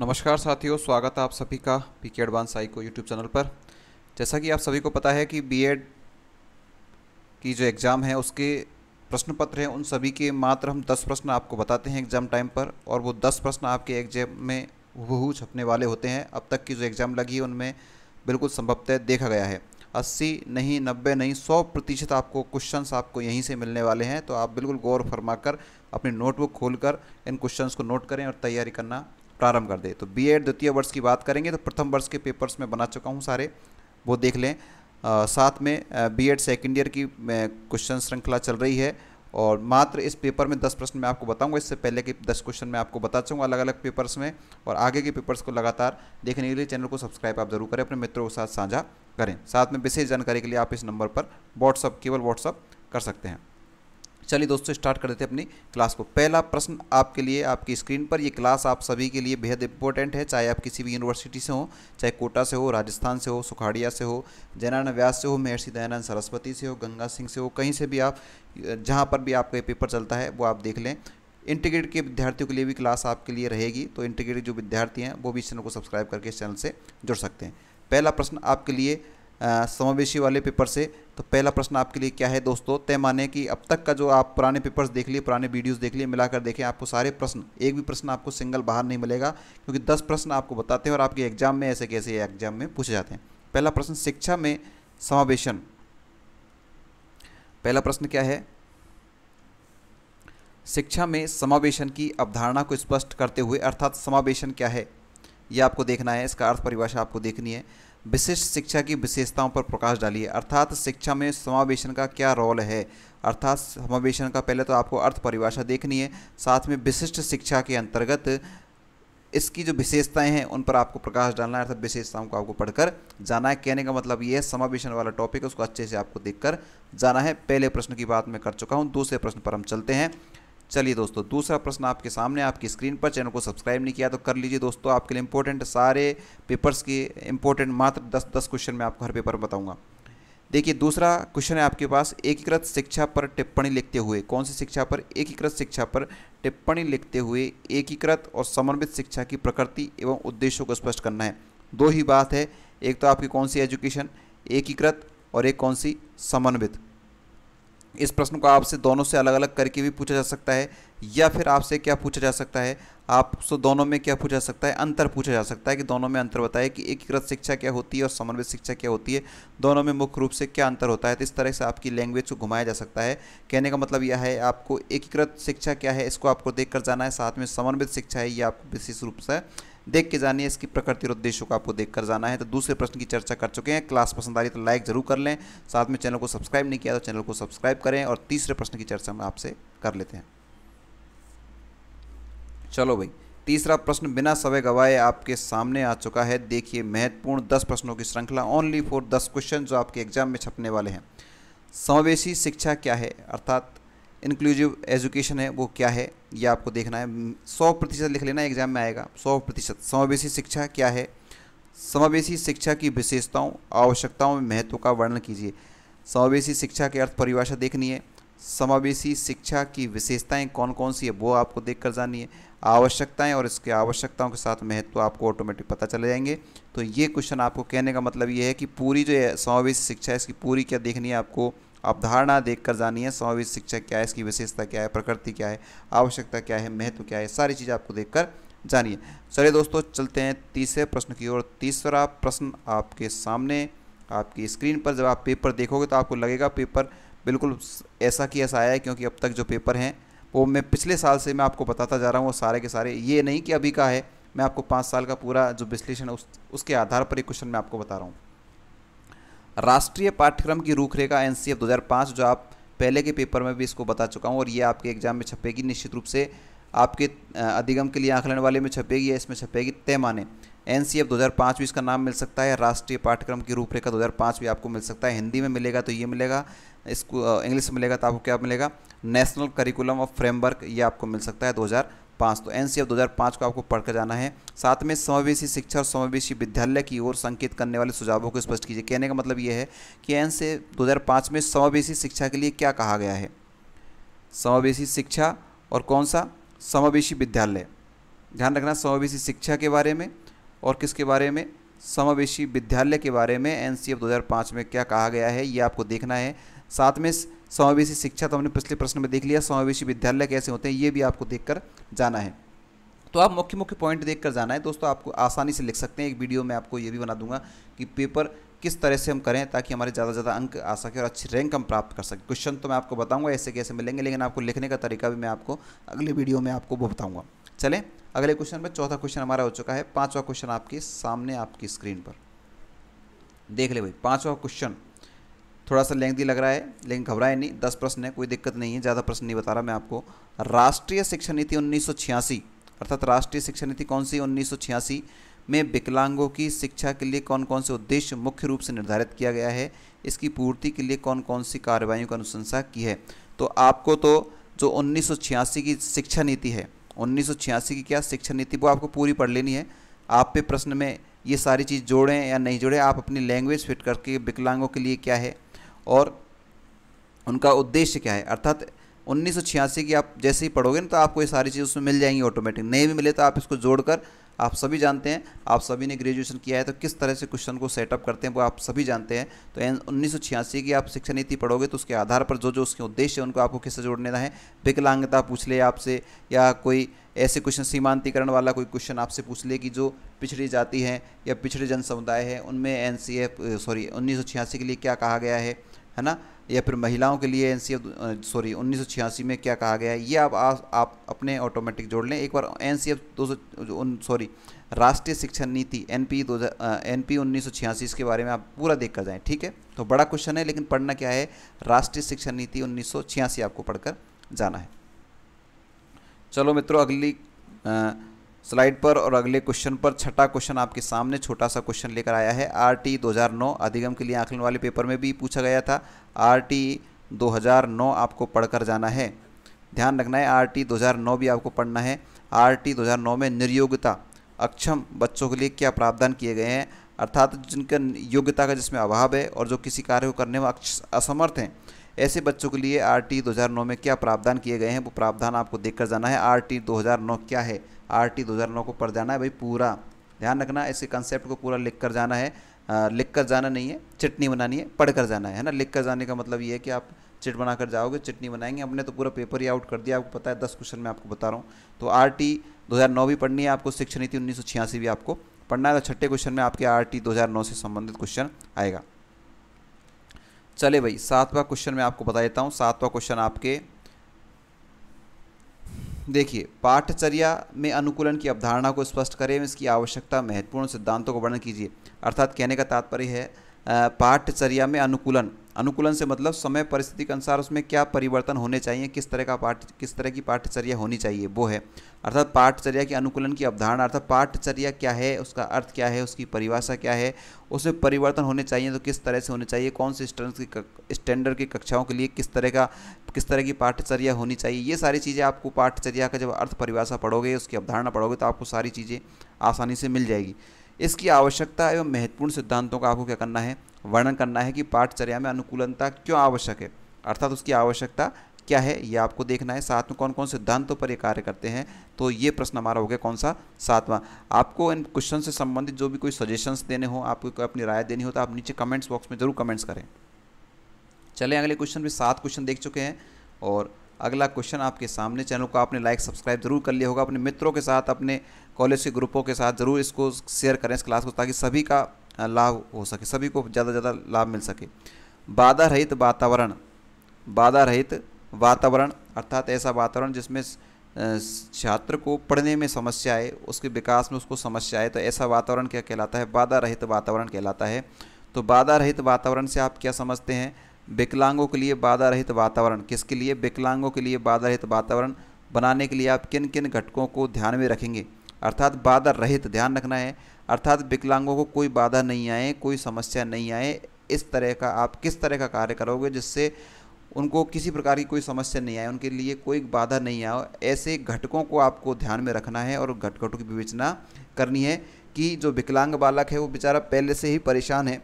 नमस्कार साथियों स्वागत है आप सभी का पी के एडवांस आई को यूट्यूब चैनल पर जैसा कि आप सभी को पता है कि बीएड की जो एग्ज़ाम है उसके प्रश्न पत्र हैं उन सभी के मात्र हम 10 प्रश्न आपको बताते हैं एग्ज़ाम टाइम पर और वो 10 प्रश्न आपके एग्जाम में वहू छपने वाले होते हैं अब तक की जो एग्ज़ाम लगी है उनमें बिल्कुल संभवतः देखा गया है अस्सी नहीं नब्बे नहीं सौ प्रतिशत आपको क्वेश्चंस आपको यहीं से मिलने वाले हैं तो आप बिल्कुल गौर फरमा कर अपनी नोटबुक खोल कर इन क्वेश्चंस को नोट करें और तैयारी करना प्रारंभ कर दे तो बी एड द्वितीय वर्ष की बात करेंगे तो प्रथम वर्ष के पेपर्स में बना चुका हूँ सारे वो देख लें आ, साथ में बी एड सेकेंड ईयर की क्वेश्चन श्रृंखला चल रही है और मात्र इस पेपर में दस प्रश्न मैं आपको बताऊंगा इससे पहले के दस क्वेश्चन मैं आपको बता चाहूँगा अलग अलग पेपर्स में और आगे के पेपर्स को लगातार देखने के लिए चैनल को सब्सक्राइब आप जरूर करें अपने मित्रों के साथ साझा करें साथ में विशेष जानकारी के लिए आप इस नंबर पर व्हाट्सअप केवल व्हाट्सअप कर सकते हैं चलिए दोस्तों स्टार्ट कर देते हैं अपनी क्लास को पहला प्रश्न आपके लिए आपकी स्क्रीन पर ये क्लास आप सभी के लिए बेहद इंपॉर्टेंट है चाहे आप किसी भी यूनिवर्सिटी से हो चाहे कोटा से हो राजस्थान से हो सुखाड़िया से हो जैनारायण व्यास से हो महर्षि दयानंद सरस्वती से हो गंगा सिंह से हो कहीं से भी आप जहाँ पर भी आपका ये पेपर चलता है वो आप देख लें इंटीग्रेट के विद्यार्थियों के लिए भी क्लास आपके लिए रहेगी तो इंटीग्रेट जो विद्यार्थी हैं वो भी इस चैनल को सब्सक्राइब करके इस चैनल से जुड़ सकते हैं पहला प्रश्न आपके लिए समावेशी वाले पेपर से तो पहला प्रश्न आपके लिए क्या है दोस्तों तय माने कि अब तक का जो आप पुराने पेपर्स देख लिए पुराने वीडियोस देख लिए मिलाकर देखें आपको सारे प्रश्न एक भी प्रश्न आपको सिंगल बाहर नहीं मिलेगा क्योंकि दस प्रश्न आपको बताते हैं और आपके एग्जाम में ऐसे कैसे एग्जाम में पूछे जाते हैं पहला प्रश्न शिक्षा में समावेशन पहला प्रश्न क्या है शिक्षा में समावेशन की अवधारणा को स्पष्ट करते हुए अर्थात समावेशन क्या है यह आपको देखना है इसका अर्थ परिभाषा आपको देखनी है विशिष्ट शिक्षा की विशेषताओं पर प्रकाश डालिए अर्थात शिक्षा में समावेशन का क्या रोल है अर्थात समावेशन का पहले तो आपको अर्थ परिभाषा देखनी है साथ में विशिष्ट शिक्षा के अंतर्गत इसकी जो विशेषताएं हैं उन पर आपको प्रकाश डालना है अर्थात विशेषताओं को आपको पढ़कर जाना है कहने का मतलब ये है समावेशन वाला टॉपिक उसको अच्छे से आपको देखकर जाना है पहले प्रश्न की बात मैं कर चुका हूँ दूसरे प्रश्न पर हम चलते हैं चलिए दोस्तों दूसरा प्रश्न आपके सामने आपकी स्क्रीन पर चैनल को सब्सक्राइब नहीं किया तो कर लीजिए दोस्तों आपके लिए इंपॉर्टेंट सारे पेपर्स के इंपॉर्टेंट मात्र दस दस क्वेश्चन मैं आपको हर पेपर में देखिए दूसरा क्वेश्चन है आपके पास एकीकृत शिक्षा पर टिप्पणी लिखते हुए कौन सी शिक्षा पर एकीकृत शिक्षा पर टिप्पणी लिखते हुए एकीकृत और समन्वित शिक्षा की प्रकृति एवं उद्देश्यों को स्पष्ट करना है दो ही बात है एक तो आपकी कौन सी एजुकेशन एकीकृत और एक कौन सी समन्वित इस प्रश्न को आपसे दोनों से अलग अलग करके भी पूछा जा सकता है या फिर आपसे क्या पूछा जा सकता है आपसे दोनों में क्या पूछा जा सकता है अंतर पूछा जा सकता है कि दोनों में अंतर बताए कि एकीकृत शिक्षा क्या होती है और समन्वित शिक्षा क्या होती है दोनों में मुख्य रूप से क्या अंतर होता है तो इस तरह से आपकी लैंग्वेज को घुमाया जा सकता है कहने का मतलब यह है आपको एकीकृत शिक्षा क्या है इसको आपको देख कर जाना है साथ में समन्वित शिक्षा है ये आपको विशेष रूप से देख के जानिए इसकी प्रकृति और उद्देश्यों को आपको देख कर जाना है तो दूसरे प्रश्न की चर्चा कर चुके हैं क्लास पसंद आ रही है तो लाइक जरूर कर लें साथ में चैनल को सब्सक्राइब नहीं किया तो चैनल को सब्सक्राइब करें और तीसरे प्रश्न की चर्चा हम आपसे कर लेते हैं चलो भाई तीसरा प्रश्न बिना समय गवाए आपके सामने आ चुका है देखिए महत्वपूर्ण दस प्रश्नों की श्रृंखला ओनली फॉर दस क्वेश्चन जो आपके एग्जाम में छपने वाले हैं समावेशी शिक्षा क्या है अर्थात इंक्लूसिव एजुकेशन है वो क्या है ये आपको देखना है सौ प्रतिशत लिख लेना एग्जाम में आएगा सौ प्रतिशत समावेशी शिक्षा क्या है समावेशी शिक्षा की विशेषताओं आवश्यकताओं में महत्व का वर्णन कीजिए समावेशी शिक्षा के अर्थ परिभाषा देखनी है समावेशी शिक्षा की विशेषताएं कौन कौन सी है वो आपको देख कर जानी है आवश्यकताएं और इसके आवश्यकताओं के साथ महत्व आपको ऑटोमेटिक पता चले जाएंगे तो ये क्वेश्चन आपको कहने का मतलब ये है कि पूरी जो समावेशी शिक्षा है इसकी पूरी क्या देखनी है आपको अवधारणा देख कर जानिए समावेश शिक्षा क्या है इसकी विशेषता क्या है प्रकृति क्या है आवश्यकता क्या है महत्व क्या है सारी चीज़ आपको देख कर जानिए चलिए दोस्तों चलते हैं तीसरे प्रश्न की ओर तीसरा प्रश्न आपके सामने आपकी स्क्रीन पर जब आप पेपर देखोगे तो आपको लगेगा पेपर बिल्कुल ऐसा कि ऐसा आया है क्योंकि अब तक जो पेपर हैं वो मैं पिछले साल से मैं आपको बताता जा रहा हूँ वो सारे के सारे ये नहीं कि अभी का है मैं आपको पाँच साल का पूरा जो विश्लेषण उस उसके आधार पर एक क्वेश्चन मैं आपको बता रहा हूँ राष्ट्रीय पाठ्यक्रम की रूपरेखा एन सी दो हज़ार पाँच जो आप पहले के पेपर में भी इसको बता चुका हूँ और ये आपके एग्जाम में छपेगी निश्चित रूप से आपके अधिगम के लिए आंकलन वाले में छपेगी या इसमें छपेगी तय माने एन सी एफ दो हज़ार पाँच भी इसका नाम मिल सकता है राष्ट्रीय पाठ्यक्रम की रूपरेखा दो हज़ार पाँच भी आपको मिल सकता है हिंदी में मिलेगा तो ये मिलेगा इसको इंग्लिश में मिलेगा तो आपको क्या मिलेगा नेशनल करिकुलम ऑफ फ्रेमवर्क ये आपको मिल सकता है दो हज़ार पाँच तो एन सी एफ दो हज़ार पाँच को आपको पढ़कर जाना है साथ में समावेशी शिक्षा और समावेशी विद्यालय की ओर संकेत करने वाले सुझावों को स्पष्ट कीजिए कहने का मतलब यह है कि एन से दो हज़ार पाँच में समावेशी शिक्षा के लिए क्या कहा गया है समावेशी शिक्षा और कौन सा समावेशी विद्यालय ध्यान रखना समावेशी शिक्षा के बारे में और किसके बारे में समावेशी विद्यालय के बारे में एन सी एफ दो हज़ार पाँच में क्या कहा गया है ये आपको देखना है साथ में समावेशी शिक्षा तो हमने पिछले प्रश्न में देख लिया समावेशी विद्यालय कैसे होते हैं ये भी आपको देखकर जाना है तो आप मुख्य मुख्य पॉइंट देखकर जाना है दोस्तों आपको आसानी से लिख सकते हैं एक वीडियो में आपको ये भी बना दूंगा कि पेपर किस तरह से हम करें ताकि हमारे ज़्यादा से ज़्यादा अंक आ सके और अच्छी रैंक हम प्राप्त कर सकें क्वेश्चन तो मैं आपको बताऊंगा ऐसे कैसे मिलेंगे लेकिन आपको लिखने का तरीका भी मैं आपको अगले वीडियो में आपको वो बताऊँगा चलें अगले क्वेश्चन में चौथा क्वेश्चन हमारा हो चुका है पाँचवा क्वेश्चन आपके सामने आपकी स्क्रीन पर देख ले भाई पाँचवा क्वेश्चन थोड़ा सा लेंथ लग रहा है लेकिन घबराए नहीं दस प्रश्न है कोई दिक्कत नहीं है ज़्यादा प्रश्न नहीं बता रहा मैं आपको राष्ट्रीय शिक्षा नीति उन्नीस अर्थात राष्ट्रीय शिक्षा नीति कौन सी उन्नीस में विकलांगों की शिक्षा के लिए कौन कौन से उद्देश्य मुख्य रूप से निर्धारित किया गया है इसकी पूर्ति के लिए कौन कौन सी कार्रवाइयों की अनुशंसा की है तो आपको तो जो उन्नीस की शिक्षा नीति है उन्नीस की क्या शिक्षा नीति वो आपको पूरी पढ़ लेनी है आप पे प्रश्न में ये सारी चीज़ जोड़ें या नहीं जोड़ें आप अपनी लैंग्वेज फिट करके विकलांगों के लिए क्या है और उनका उद्देश्य क्या है अर्थात उन्नीस की आप जैसे ही पढ़ोगे ना तो आपको ये सारी चीज़ उसमें मिल जाएंगी ऑटोमेटिक नहीं भी मिले तो आप इसको जोड़कर आप सभी जानते हैं आप सभी ने ग्रेजुएशन किया है तो किस तरह से क्वेश्चन को सेटअप करते हैं वो आप सभी जानते हैं तो एन उन्नीस की आप शिक्षा नीति पढ़ोगे तो उसके आधार पर जो जो उसके उद्देश्य है उनको आपको किससे जोड़ने का है विकलांगता पूछ ले आपसे या कोई ऐसे क्वेश्चन सीमांतिकरण वाला कोई क्वेश्चन आपसे पूछ ले कि जो पिछड़ी जाति है या पिछड़े जन समुदाय है उनमें एन सॉरी उन्नीस के लिए क्या कहा गया है है ना या फिर महिलाओं के लिए एन सॉरी उन्नीस में क्या कहा गया है ये आप आ, आप अपने ऑटोमेटिक जोड़ लें एक बार एन सी एफ दो सॉरी राष्ट्रीय शिक्षा नीति एन पी दो एन पी उन्नीस इसके बारे में आप पूरा देख कर जाएँ ठीक है तो बड़ा क्वेश्चन है लेकिन पढ़ना क्या है राष्ट्रीय शिक्षा नीति उन्नीस आपको पढ़कर जाना है चलो मित्रों अगली आ, स्लाइड पर और अगले क्वेश्चन पर छठा क्वेश्चन आपके सामने छोटा सा क्वेश्चन लेकर आया है आरटी 2009 अधिगम के लिए आंकलन वाले पेपर में भी पूछा गया था आरटी 2009 आपको पढ़कर जाना है ध्यान रखना है आरटी 2009 भी आपको पढ़ना है आरटी 2009 में निर्योग्यता अक्षम बच्चों के लिए क्या प्रावधान किए गए हैं अर्थात जिनका योग्यता का जिसमें अभाव है और जो किसी कार्य को करने में असमर्थ हैं ऐसे बच्चों के लिए आर टी में क्या प्रावधान किए गए हैं वो प्रावधान आपको देख जाना है आर टी क्या है आर टी दो को पढ़ जाना है भाई पूरा ध्यान रखना ऐसे कंसेप्ट को पूरा लिख कर जाना है लिख कर जाना नहीं है चिटनी बनानी है पढ़ कर जाना है है ना लिख कर जाने का मतलब ये है कि आप चिट बना कर जाओगे चिटनी बनाएंगे हमने तो पूरा पेपर ही आउट कर दिया आपको पता है दस क्वेश्चन मैं आपको बता रहा हूँ तो आर टी दो भी पढ़नी है आपको शिक्षा नीति उन्नीस भी आपको पढ़ना है तो छठे क्वेश्चन में आपके आर टी से संबंधित क्वेश्चन आएगा चले भाई सातवां क्वेश्चन मैं आपको बता देता हूँ सातवां क्वेश्चन आपके देखिए पाठचर्या में अनुकूलन की अवधारणा को स्पष्ट करें इसकी आवश्यकता महत्वपूर्ण सिद्धांतों को वर्णन कीजिए अर्थात कहने का तात्पर्य है पाठचर्या में अनुकूलन अनुकूलन से मतलब समय परिस्थिति के अनुसार उसमें क्या परिवर्तन होने चाहिए किस तरह का पाठ किस तरह की पाठचर्या होनी चाहिए वो है अर्थात पाठचर्या के अनुकूलन की अवधारणा अर्थात पाठचर्या क्या है उसका अर्थ क्या है उसकी परिभाषा क्या है उसमें परिवर्तन होने चाहिए तो किस तरह से होने चाहिए कौन से स्टैंडर्ड की स्टैंडर्ड की कक्षाओं के लिए किस तरह का किस तरह की पाठचर्या होनी चाहिए ये सारी चीज़ें आपको पाठचर्या का जब अर्थ परिभाषा पढ़ोगे उसकी अवधारणा पढ़ोगे तो आपको सारी चीज़ें आसानी से मिल जाएगी इसकी आवश्यकता एवं महत्वपूर्ण सिद्धांतों का आपको क्या करना है वर्णन करना है कि पाठचर्या में अनुकूलनता क्यों आवश्यक है अर्थात उसकी आवश्यकता क्या है ये आपको देखना है साथ में कौन कौन सिद्धांतों पर ये कार्य करते हैं तो ये प्रश्न हमारा हो गया कौन सा सातवां आपको इन क्वेश्चन से संबंधित जो भी कोई सजेशंस देने हो आपको कोई अपनी राय देनी हो तो आप नीचे कमेंट्स बॉक्स में ज़रूर कमेंट्स करें चलें अगले क्वेश्चन भी सात क्वेश्चन देख चुके हैं और अगला क्वेश्चन आपके सामने चैनल को आपने लाइक सब्सक्राइब जरूर कर लिया होगा अपने मित्रों के साथ अपने कॉलेज के ग्रुपों के साथ ज़रूर इसको शेयर करें इस क्लास को ताकि सभी का लाभ हो सके सभी को ज़्यादा से ज़्यादा लाभ मिल सके बाधा रहित वातावरण बाधा रहित वातावरण अर्थात ऐसा वातावरण जिसमें छात्र को पढ़ने में समस्या आए उसके विकास में उसको समस्या आए तो ऐसा वातावरण क्या कहलाता है बाधा रहित वातावरण कहलाता है तो बाधा रहित वातावरण से आप क्या समझते हैं विकलांगों के लिए बाधा रहित वातावरण किसके लिए विकलांगों के लिए बाधा रहित वातावरण बनाने के लिए आप किन किन घटकों को ध्यान में रखेंगे अर्थात बाधा रहित ध्यान रखना है अर्थात विकलांगों को कोई बाधा नहीं आए कोई समस्या नहीं आए इस तरह का आप किस तरह का कार्य करोगे जिससे उनको किसी प्रकार की कोई समस्या नहीं आए उनके लिए कोई बाधा नहीं आए ऐसे घटकों को आपको ध्यान में रखना है और घटघटों की विवेचना करनी है कि जो विकलांग बालक है वो बेचारा पहले से ही परेशान है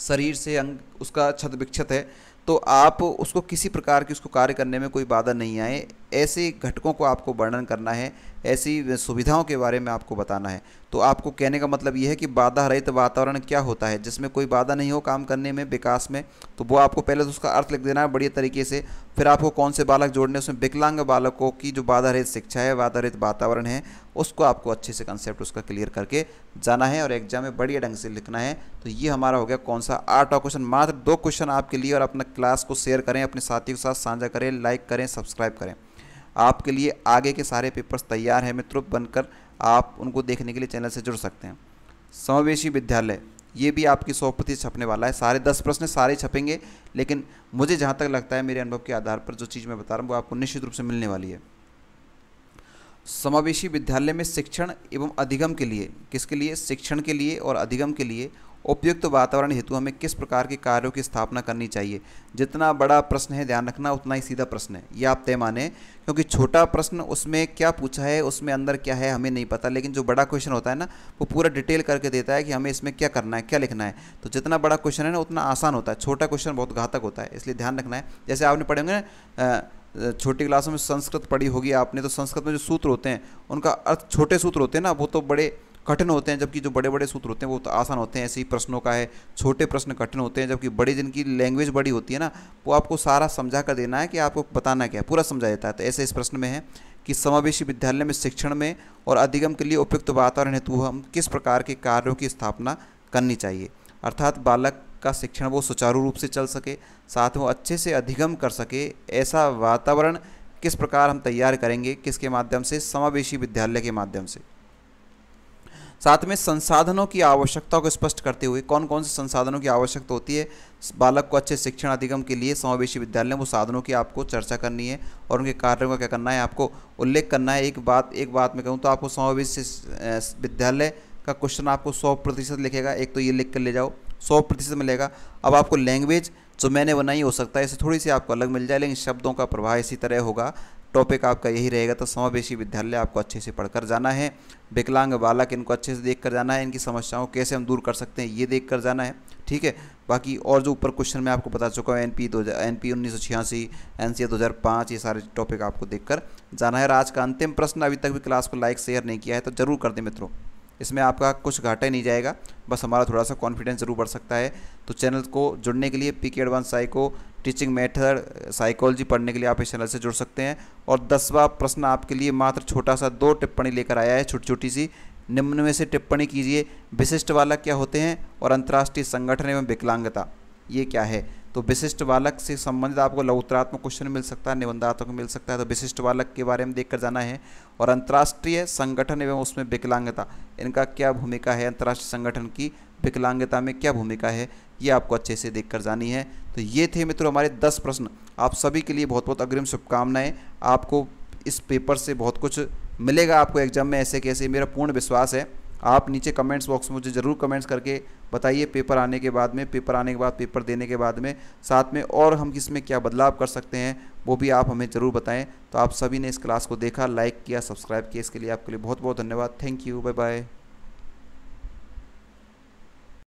शरीर से अंग उसका छत विक्षत है तो आप उसको किसी प्रकार की उसको कार्य करने में कोई बाधा नहीं आए ऐसे घटकों को आपको वर्णन करना है ऐसी सुविधाओं के बारे में आपको बताना है तो आपको कहने का मतलब यह है कि बाधा रहित वातावरण क्या होता है जिसमें कोई बाधा नहीं हो काम करने में विकास में तो वो आपको पहले तो उसका अर्थ लिख देना है बढ़िया तरीके से फिर आपको कौन से बालक जोड़ने उसमें विकलांग बालकों की जो बाधा रहित शिक्षा है बाधा रहित वातावरण है उसको आपको अच्छे से कंसेप्ट उसका क्लियर करके जाना है और एग्जाम में बढ़िया ढंग से लिखना है तो ये हमारा हो गया कौन सा और क्वेश्चन मात्र दो क्वेश्चन आपके लिए और अपना क्लास को शेयर करें अपने साथियों के साथ साझा करें लाइक करें सब्सक्राइब करें आपके लिए आगे के सारे पेपर्स तैयार हैं मित्रों बनकर आप उनको देखने के लिए चैनल से जुड़ सकते हैं समावेशी विद्यालय ये भी आपकी सौ प्रतिशत छपने वाला है सारे दस प्रश्न सारे छपेंगे लेकिन मुझे जहाँ तक लगता है मेरे अनुभव के आधार पर जो चीज़ मैं बता रहा हूँ वो आपको निश्चित रूप से मिलने वाली है समावेशी विद्यालय में शिक्षण एवं अधिगम के लिए किसके लिए शिक्षण के लिए और अधिगम के लिए उपयुक्त तो वातावरण हेतु हमें किस प्रकार के कार्यों की स्थापना करनी चाहिए जितना बड़ा प्रश्न है ध्यान रखना उतना ही सीधा प्रश्न है ये आप तय माने क्योंकि छोटा प्रश्न उसमें क्या पूछा है उसमें अंदर क्या है हमें नहीं पता लेकिन जो बड़ा क्वेश्चन होता है ना वो पूरा डिटेल करके देता है कि हमें इसमें क्या करना है क्या लिखना है तो जितना बड़ा क्वेश्चन है ना उतना आसान होता है छोटा क्वेश्चन बहुत घातक होता है इसलिए ध्यान रखना है जैसे आपने पढ़ेंगे ना छोटी क्लासों में संस्कृत पढ़ी होगी आपने तो संस्कृत में जो सूत्र होते हैं उनका अर्थ छोटे सूत्र होते हैं ना वो तो बड़े कठिन होते हैं जबकि जो बड़े बड़े सूत्र होते हैं वो तो आसान होते हैं ऐसे ही प्रश्नों का है छोटे प्रश्न कठिन होते हैं जबकि बड़े जिनकी लैंग्वेज बड़ी होती है ना वो आपको सारा समझा कर देना है कि आपको बताना क्या है पूरा समझा देता है तो ऐसे इस प्रश्न में है कि समावेशी विद्यालय में शिक्षण में और अधिगम के लिए उपयुक्त वातावरण हेतु हम किस प्रकार के कार्यों की स्थापना करनी चाहिए अर्थात बालक का शिक्षण वो सुचारू रूप से चल सके साथ में वो अच्छे से अधिगम कर सके ऐसा वातावरण किस प्रकार हम तैयार करेंगे किसके माध्यम से समावेशी विद्यालय के माध्यम से साथ में संसाधनों की आवश्यकता को स्पष्ट करते हुए कौन कौन से संसाधनों की आवश्यकता होती है बालक को अच्छे शिक्षण अधिगम के लिए समावेशी विद्यालय वो साधनों की आपको चर्चा करनी है और उनके कार्यों का क्या करना है आपको उल्लेख करना है एक बात एक बात में कहूँ तो आपको समावेशी विद्यालय का क्वेश्चन आपको सौ प्रतिशत लिखेगा एक तो ये लिख कर ले जाओ सौ प्रतिशत मिलेगा अब आपको लैंग्वेज जो मैंने बनाई हो सकता है इसे थोड़ी सी आपको अलग मिल जाए लेकिन शब्दों का प्रभाव इसी तरह होगा टॉपिक आपका यही रहेगा तो समावेशी विद्यालय आपको अच्छे से पढ़कर जाना है विकलांग बालक इनको अच्छे से देख कर जाना है इनकी समस्याओं को कैसे हम दूर कर सकते हैं ये देख कर जाना है ठीक है बाकी और जो ऊपर क्वेश्चन मैं आपको बता चुका हूँ एन पी दो एन पी उन्नीस सौ छियासी एन सी दो हज़ार पाँच ये सारे टॉपिक आपको देख कर जाना है और आज का अंतिम प्रश्न अभी तक भी क्लास को लाइक शेयर नहीं किया है तो ज़रूर कर दें मित्रों इसमें आपका कुछ घाटा ही नहीं जाएगा बस हमारा थोड़ा सा कॉन्फिडेंस ज़रूर बढ़ सकता है तो चैनल को जुड़ने के लिए P K advance psycho teaching method psychology पढ़ने के लिए आप इस चैनल से जुड़ सकते हैं और दसवा प्रश्न आपके लिए मात्र छोटा सा दो टिप्पणी लेकर आया है छोटी छोटी सी निम्न में से टिप्पणी कीजिए विशिष्ट वाला क्या होते हैं और अंतर्राष्ट्रीय संगठन एवं विकलांगता ये क्या है तो विशिष्ट बालक से संबंधित आपको लघुतरात्मक क्वेश्चन मिल सकता है निबंधात्मक मिल सकता है तो विशिष्ट बालक के बारे में देख कर जाना है और अंतर्राष्ट्रीय संगठन एवं उसमें विकलांगता इनका क्या भूमिका है अंतर्राष्ट्रीय संगठन की विकलांगता में क्या भूमिका है ये आपको अच्छे से देख कर जानी है तो ये थे मित्रों हमारे दस प्रश्न आप सभी के लिए बहुत बहुत अग्रिम शुभकामनाएँ आपको इस पेपर से बहुत कुछ मिलेगा आपको एग्जाम में ऐसे कैसे मेरा पूर्ण विश्वास है आप नीचे कमेंट्स बॉक्स में मुझे ज़रूर कमेंट्स करके बताइए पेपर आने के बाद में पेपर आने के बाद पेपर देने के बाद में साथ में और हम किस में क्या बदलाव कर सकते हैं वो भी आप हमें ज़रूर बताएं तो आप सभी ने इस क्लास को देखा लाइक किया सब्सक्राइब किया इसके लिए आपके लिए बहुत बहुत धन्यवाद थैंक यू बाय बाय